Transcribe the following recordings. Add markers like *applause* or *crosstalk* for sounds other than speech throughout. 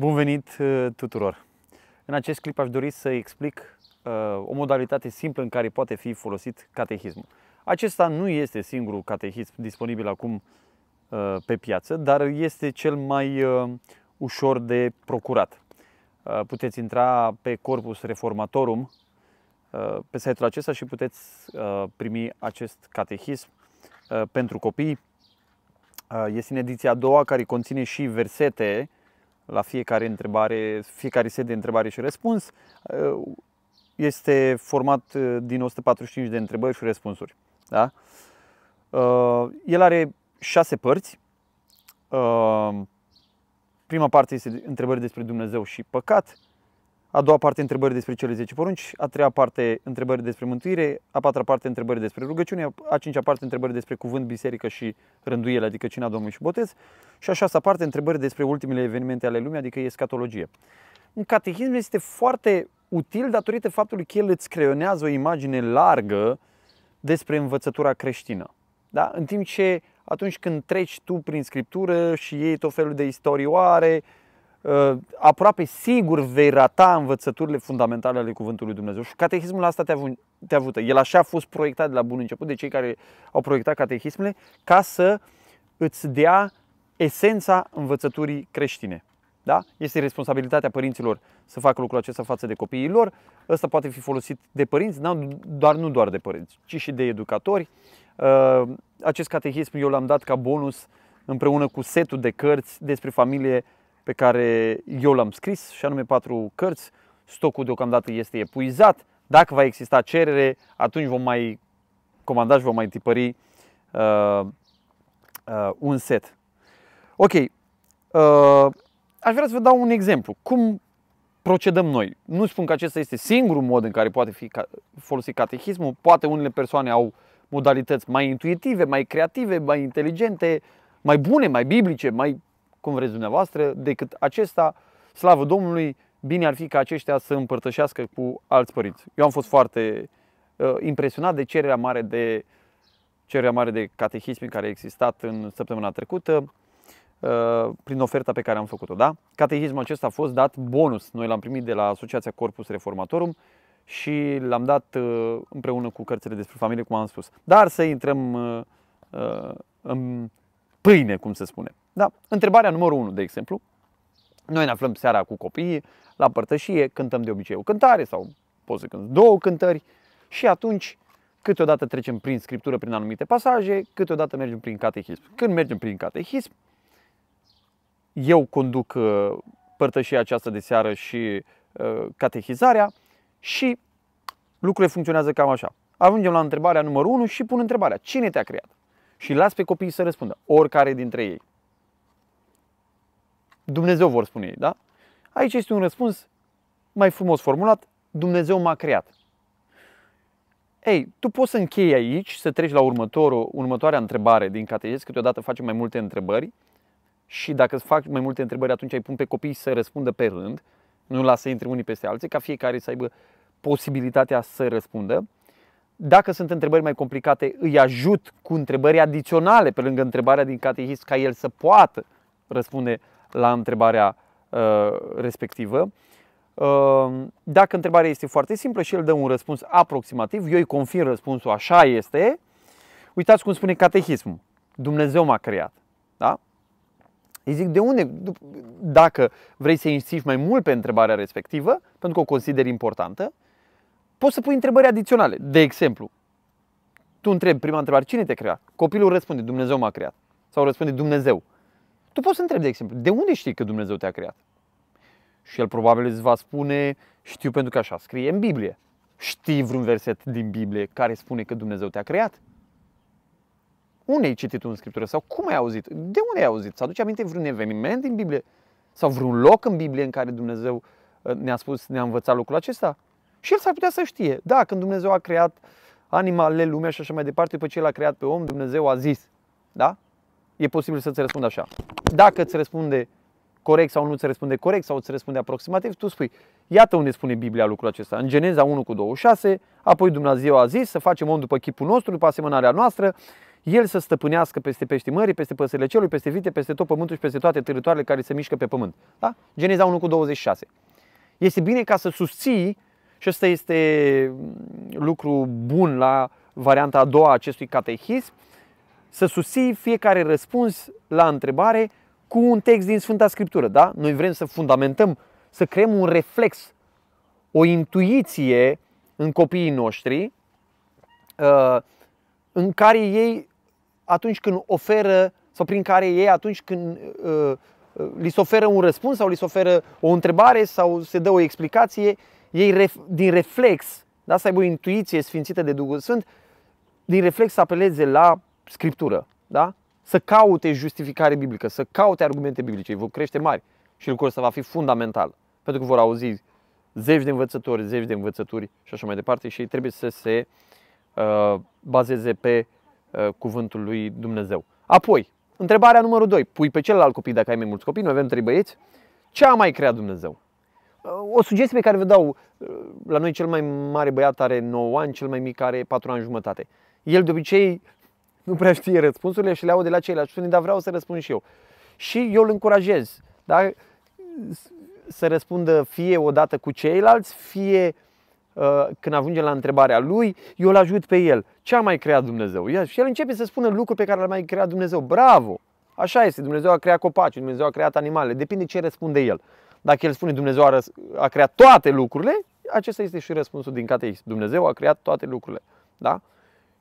Bun venit uh, tuturor! În acest clip aș dori să explic uh, o modalitate simplă în care poate fi folosit catehismul. Acesta nu este singurul catehism disponibil acum uh, pe piață, dar este cel mai ușor de procurat. Puteți intra pe Corpus Reformatorum pe site-ul acesta și puteți primi acest catehism pentru copii. Este în ediția a doua care conține și versete la fiecare întrebare, fiecare set de întrebare și răspuns uh, este format uh, din 145 de întrebări și răspunsuri. Da? Uh, el are șase părți. Prima parte este întrebări despre Dumnezeu și păcat a doua parte întrebări despre cele 10 porunci, a treia parte întrebări despre mântuire, a patra parte întrebări despre rugăciune, a cincea parte întrebări despre cuvânt, biserică și rânduiele, adică cina Domnului și botez, și a șasea parte întrebări despre ultimele evenimente ale lumii, adică escatologie. Un catehism este foarte util datorită faptului că el îți creionează o imagine largă despre învățătura creștină. Da? În timp ce atunci când treci tu prin scriptură și iei tot felul de istorioare, Uh, aproape sigur vei rata învățăturile fundamentale ale Cuvântului Dumnezeu. Și catehismul asta te, av- te ajută. El așa a fost proiectat de la bun început de cei care au proiectat catehismele ca să îți dea esența învățăturii creștine. Da? Este responsabilitatea părinților să facă lucrul acesta față de copiii lor. Ăsta poate fi folosit de părinți, dar nu doar de părinți, ci și de educatori. Uh, acest catehism eu l-am dat ca bonus împreună cu setul de cărți despre familie pe care eu l-am scris, și anume patru cărți. Stocul deocamdată este epuizat. Dacă va exista cerere, atunci vom mai comanda și vom mai tipări uh, uh, un set. Ok, uh, aș vrea să vă dau un exemplu. Cum procedăm noi? Nu spun că acesta este singurul mod în care poate fi ca- folosit catehismul. Poate unele persoane au modalități mai intuitive, mai creative, mai inteligente, mai bune, mai biblice, mai cum vreți dumneavoastră, decât acesta, slavă Domnului, bine ar fi ca aceștia să împărtășească cu alți părinți. Eu am fost foarte uh, impresionat de cererea mare de cererea mare de catehism care a existat în săptămâna trecută, uh, prin oferta pe care am făcut-o. Da? Catehismul acesta a fost dat bonus. Noi l-am primit de la Asociația Corpus Reformatorum și l-am dat uh, împreună cu cărțile despre familie, cum am spus. Dar să intrăm uh, uh în pâine, cum se spune. Da? Întrebarea numărul 1, de exemplu. Noi ne aflăm seara cu copiii la părtășie, cântăm de obicei o cântare sau poți să cânt două cântări și atunci câteodată trecem prin scriptură, prin anumite pasaje, câteodată mergem prin catehism. Când mergem prin catehism, eu conduc uh, părtășia aceasta de seară și uh, catehizarea și lucrurile funcționează cam așa. Ajungem la întrebarea numărul 1 și pun întrebarea. Cine te-a creat? și las pe copiii să răspundă, oricare dintre ei. Dumnezeu vor spune ei, da? Aici este un răspuns mai frumos formulat, Dumnezeu m-a creat. Ei, tu poți să închei aici, să treci la următorul, următoarea întrebare din catehezi, câteodată facem mai multe întrebări și dacă îți fac mai multe întrebări, atunci ai pun pe copii să răspundă pe rând, nu lasă să intre unii peste alții, ca fiecare să aibă posibilitatea să răspundă. Dacă sunt întrebări mai complicate, îi ajut cu întrebări adiționale pe lângă întrebarea din catehist ca el să poată răspunde la întrebarea uh, respectivă. Uh, dacă întrebarea este foarte simplă și el dă un răspuns aproximativ, eu îi confirm răspunsul așa este. Uitați cum spune catehismul. Dumnezeu m-a creat. Da? Îi zic de unde, dacă vrei să insisti mai mult pe întrebarea respectivă, pentru că o consider importantă, Poți să pui întrebări adiționale. De exemplu, tu întrebi prima întrebare, cine te crea? Copilul răspunde, Dumnezeu m-a creat. Sau răspunde, Dumnezeu. Tu poți să întrebi, de exemplu, de unde știi că Dumnezeu te-a creat? Și el probabil îți va spune, știu pentru că așa scrie în Biblie. Știi vreun verset din Biblie care spune că Dumnezeu te-a creat? Unde ai citit în Scriptură? Sau cum ai auzit? De unde ai auzit? Să aduce aminte vreun eveniment din Biblie? Sau vreun loc în Biblie în care Dumnezeu uh, ne-a spus, ne-a învățat lucrul acesta? Și el s-ar putea să știe. Da, când Dumnezeu a creat animalele, lumea și așa mai departe, după ce l a creat pe om, Dumnezeu a zis. Da? E posibil să-ți răspundă așa. Dacă îți răspunde corect sau nu îți răspunde corect sau îți răspunde aproximativ, tu spui, iată unde spune Biblia lucrul acesta. În Geneza 1 cu 26, apoi Dumnezeu a zis să facem om după chipul nostru, după asemănarea noastră, el să stăpânească peste pești mării, peste păsările celui, peste vite, peste tot pământul și peste toate teritoriile care se mișcă pe pământ. Da? Geneza 1 cu 26. Este bine ca să susții și ăsta este mm, lucru bun la varianta a doua a acestui catehism, să susții fiecare răspuns la întrebare cu un text din Sfânta Scriptură. Da? Noi vrem să fundamentăm, să creăm un reflex, o intuiție în copiii noștri, uh, în care ei, atunci când oferă, sau prin care ei, atunci când uh, uh, li se oferă un răspuns sau li se oferă o întrebare sau se dă o explicație, ei din reflex, da, să aibă o intuiție sfințită de Duhul Sfânt, din reflex să apeleze la Scriptură, da? să caute justificare biblică, să caute argumente biblice, ei vor crește mari și lucrul ăsta va fi fundamental, pentru că vor auzi zeci de învățători, zeci de învățături și așa mai departe și ei trebuie să se uh, bazeze pe uh, cuvântul lui Dumnezeu. Apoi, întrebarea numărul 2, pui pe celălalt copii dacă ai mai mulți copii, noi avem trei băieți, ce a mai creat Dumnezeu? O sugestie pe care vă dau, la noi cel mai mare băiat are 9 ani, cel mai mic are 4 ani jumătate. El de obicei nu prea știe răspunsurile și le au de la ceilalți. Spune, dar vreau să răspund și eu. Și eu îl încurajez da? să răspundă fie odată cu ceilalți, fie uh, când ajunge la întrebarea lui, eu îl ajut pe el. Ce a mai creat Dumnezeu? Ia, și el începe să spună lucruri pe care le-a mai creat Dumnezeu. Bravo! Așa este, Dumnezeu a creat copaci, Dumnezeu a creat animale, depinde ce răspunde el. Dacă el spune Dumnezeu a, a creat toate lucrurile, acesta este și răspunsul din cateism. Dumnezeu a creat toate lucrurile. Da?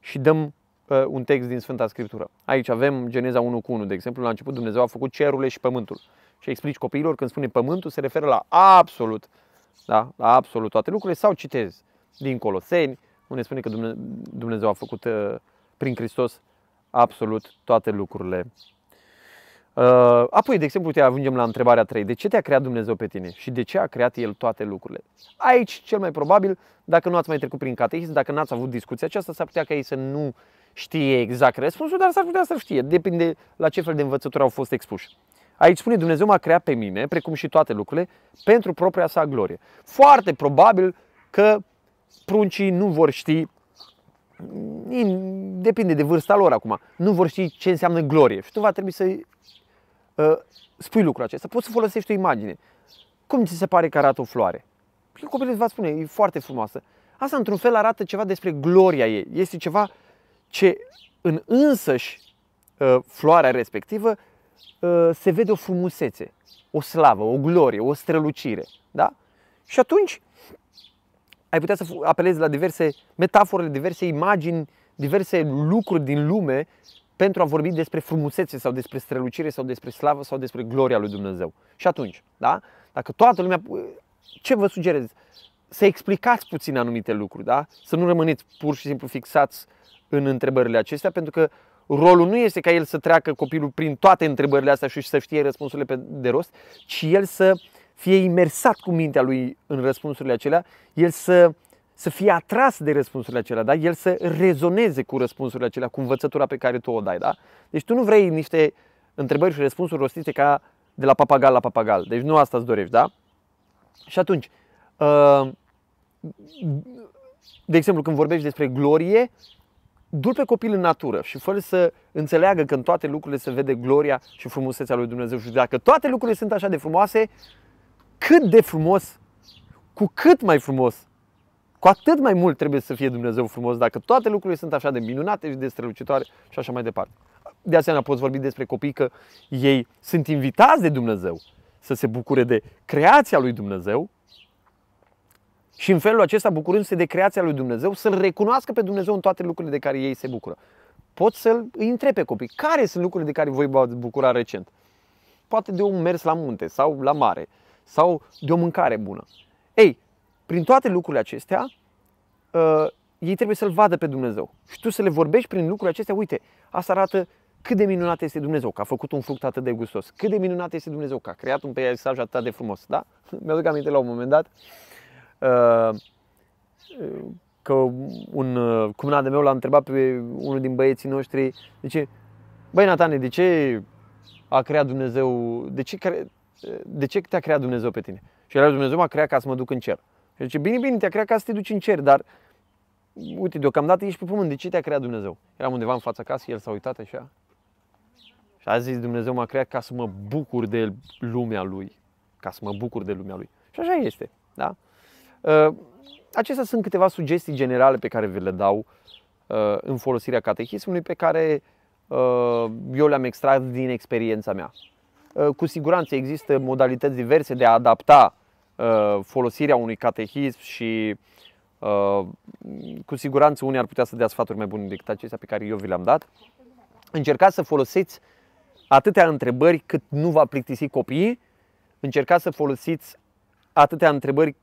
Și dăm uh, un text din Sfânta Scriptură. Aici avem Geneza 1 cu 1, de exemplu, la început Dumnezeu a făcut cerurile și pământul. Și explici copiilor când spune pământul se referă la absolut, da? la absolut toate lucrurile sau citezi din Coloseni, unde spune că Dumnezeu a făcut uh, prin Hristos absolut toate lucrurile Uh, apoi, de exemplu, te ajungem la întrebarea 3. De ce te-a creat Dumnezeu pe tine și de ce a creat El toate lucrurile? Aici, cel mai probabil, dacă nu ați mai trecut prin catehism, dacă n-ați avut discuția aceasta, s-ar putea ca ei să nu știe exact răspunsul, dar s-ar putea să știe. Depinde la ce fel de învățături au fost expuși. Aici spune Dumnezeu m-a creat pe mine, precum și toate lucrurile, pentru propria sa glorie. Foarte probabil că pruncii nu vor ști mm, depinde de vârsta lor acum, nu vor ști ce înseamnă glorie și tu va trebui să Uh, spui lucrul acesta, poți să folosești o imagine. Cum ți se pare că arată o floare? Și păi copilul îți va spune, e foarte frumoasă. Asta într-un fel arată ceva despre gloria ei. Este ceva ce în însăși uh, floarea respectivă uh, se vede o frumusețe, o slavă, o glorie, o strălucire. Da? Și atunci ai putea să apelezi la diverse metafore, diverse imagini, diverse lucruri din lume pentru a vorbi despre frumusețe sau despre strălucire sau despre slavă sau despre gloria lui Dumnezeu. Și atunci, da? Dacă toată lumea... Ce vă sugerez? Să explicați puțin anumite lucruri, da? Să nu rămâneți pur și simplu fixați în întrebările acestea, pentru că rolul nu este ca el să treacă copilul prin toate întrebările astea și să știe răspunsurile de rost, ci el să fie imersat cu mintea lui în răspunsurile acelea, el să să fie atras de răspunsurile acelea, da? el să rezoneze cu răspunsurile acelea, cu învățătura pe care tu o dai. Da? Deci tu nu vrei niște întrebări și răspunsuri rostite ca de la papagal la papagal. Deci nu asta îți dorești, da? Și atunci, uh, de exemplu, când vorbești despre glorie, du pe copil în natură și fără să înțeleagă că în toate lucrurile se vede gloria și frumusețea lui Dumnezeu și dacă toate lucrurile sunt așa de frumoase, cât de frumos, cu cât mai frumos cu atât mai mult trebuie să fie Dumnezeu frumos dacă toate lucrurile sunt așa de minunate și de strălucitoare și așa mai departe. De asemenea, poți vorbi despre copii că ei sunt invitați de Dumnezeu să se bucure de creația lui Dumnezeu și în felul acesta, bucurându-se de creația lui Dumnezeu, să-L recunoască pe Dumnezeu în toate lucrurile de care ei se bucură. Poți să-L întrebe pe copii, care sunt lucrurile de care voi v-ați bucura recent? Poate de un mers la munte sau la mare sau de o mâncare bună. Ei, prin toate lucrurile acestea, uh, ei trebuie să-L vadă pe Dumnezeu. Și tu să le vorbești prin lucrurile acestea, uite, asta arată cât de minunat este Dumnezeu că a făcut un fruct atât de gustos, cât de minunat este Dumnezeu că a creat un peisaj atât de frumos, da? *laughs* Mi-aduc aminte la un moment dat uh, că un uh, cumnat de meu l-a întrebat pe unul din băieții noștri, zice, băi Natane, de ce a creat Dumnezeu, de ce, de ce te-a creat Dumnezeu pe tine? Și el Dumnezeu m-a creat ca să mă duc în cer. Și zice, bine, bine, te-a creat ca să te duci în cer, dar uite, deocamdată ești pe pământ, de ce te-a creat Dumnezeu? Eram undeva în fața casei, el s-a uitat așa și a zis, Dumnezeu m-a creat ca să mă bucur de lumea Lui, ca să mă bucur de lumea Lui. Și așa este, da? Ă, acestea sunt câteva sugestii generale pe care vi le dau ă, în folosirea catehismului, pe care ă, eu le-am extras din experiența mea. Cu siguranță există modalități diverse de a adapta Uh, folosirea unui catehism și uh, cu siguranță unii ar putea să dea sfaturi mai bune decât acestea pe care eu vi le-am dat. Încercați să folosiți atâtea întrebări cât nu va plictisi copiii, încercați să folosiți atâtea întrebări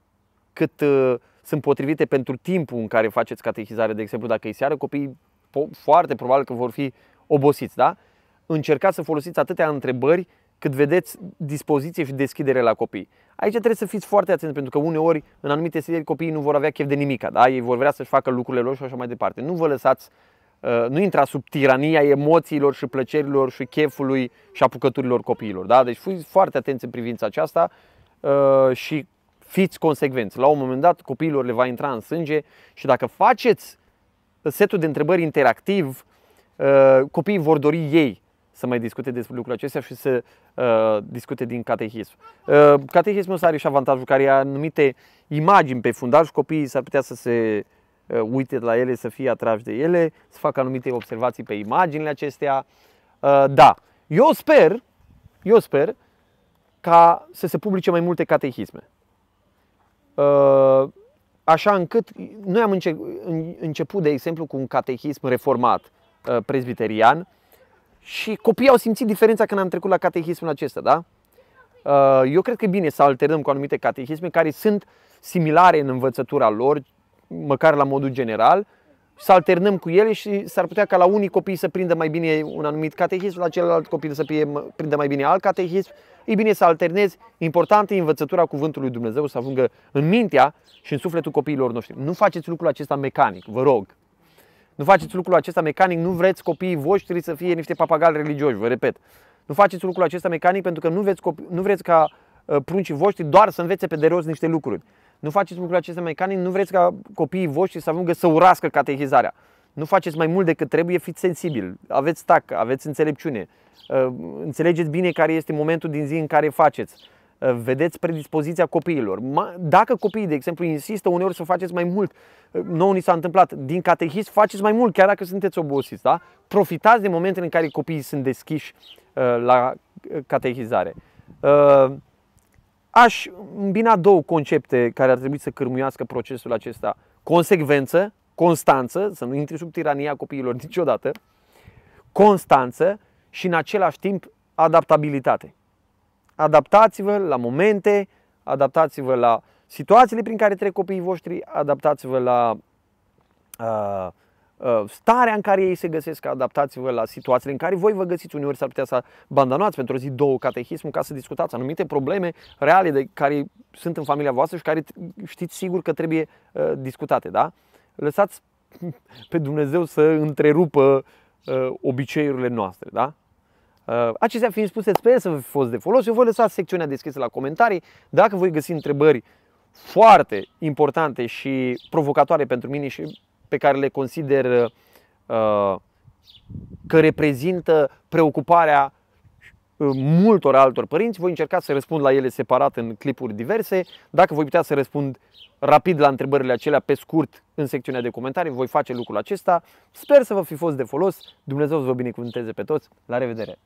cât uh, sunt potrivite pentru timpul în care faceți catehizare, de exemplu, dacă e seară, copiii po- foarte probabil că vor fi obosiți, da? Încercați să folosiți atâtea întrebări cât vedeți dispoziție și deschidere la copii. Aici trebuie să fiți foarte atenți pentru că uneori în anumite serii copiii nu vor avea chef de nimic, da? ei vor vrea să-și facă lucrurile lor și așa mai departe. Nu vă lăsați, uh, nu intra sub tirania emoțiilor și plăcerilor și chefului și apucăturilor copiilor. Da? Deci fiți foarte atenți în privința aceasta uh, și fiți consecvenți. La un moment dat copiilor le va intra în sânge și dacă faceți setul de întrebări interactiv, uh, copiii vor dori ei să mai discute despre lucrurile acestea și să uh, discute din catehism. Uh, catehismul are și avantajul care are anumite imagini pe fundaj, copiii s-ar putea să se uh, uite la ele, să fie atrași de ele, să facă anumite observații pe imaginile acestea. Uh, da, eu sper, eu sper ca să se publice mai multe catehisme. Uh, așa încât noi am început, de exemplu, cu un catehism reformat uh, presbiterian, și copiii au simțit diferența când am trecut la catehismul acesta, da? Uh, eu cred că e bine să alternăm cu anumite catehisme care sunt similare în învățătura lor, măcar la modul general, să alternăm cu ele și s-ar putea ca la unii copii să prindă mai bine un anumit catehism, la celălalt copil să prindă mai bine alt catehism. E bine să alternezi. Important e învățătura cuvântului Dumnezeu să ajungă în mintea și în sufletul copiilor noștri. Nu faceți lucrul acesta mecanic, vă rog. Nu faceți lucrul acesta mecanic, nu vreți copiii voștri să fie niște papagali religioși, vă repet. Nu faceți lucrul acesta mecanic pentru că nu vreți, copi- nu vreți ca ă, pruncii voștri doar să învețe pe de rost niște lucruri. Nu faceți lucrul acesta mecanic, nu vreți ca copiii voștri să ajungă să urască catehizarea. Nu faceți mai mult decât trebuie, fiți sensibili, aveți tac, aveți înțelepciune, ă, înțelegeți bine care este momentul din zi în care faceți Eh, vedeți predispoziția copiilor. Dacă copiii, de exemplu, insistă uneori să faceți mai mult, eh, nouă ni s-a întâmplat, din catehism faceți mai mult, chiar dacă sunteți obosiți, da? Profitați de momentele în care copiii sunt deschiși eh, la catehizare. Aș îmbina două concepte care ar trebui să cârmuiască procesul acesta. Consecvență, constanță, să nu intri sub tirania copiilor niciodată, constanță și în același timp adaptabilitate. Adaptați-vă la momente, adaptați-vă la situațiile prin care trec copiii voștri, adaptați-vă la uh, uh, starea în care ei se găsesc, adaptați-vă la situațiile în care voi vă găsiți. Uneori s-ar putea să abandonați pentru o zi, două, catehismul ca să discutați anumite probleme reale de care sunt în familia voastră și care știți sigur că trebuie uh, discutate. Da? Lăsați *laughs* pe Dumnezeu să întrerupă uh, obiceiurile noastre. Da? Uh, acestea fiind spuse, sper să vă fi fost de folos. Eu voi lăsa secțiunea deschisă la comentarii. Dacă voi găsi întrebări foarte importante și provocatoare pentru mine și pe care le consider uh, că reprezintă preocuparea uh, multor altor părinți. Voi încerca să răspund la ele separat în clipuri diverse. Dacă voi putea să răspund rapid la întrebările acelea pe scurt în secțiunea de comentarii, voi face lucrul acesta. Sper să vă fi fost de folos. Dumnezeu să vă binecuvânteze pe toți. La revedere!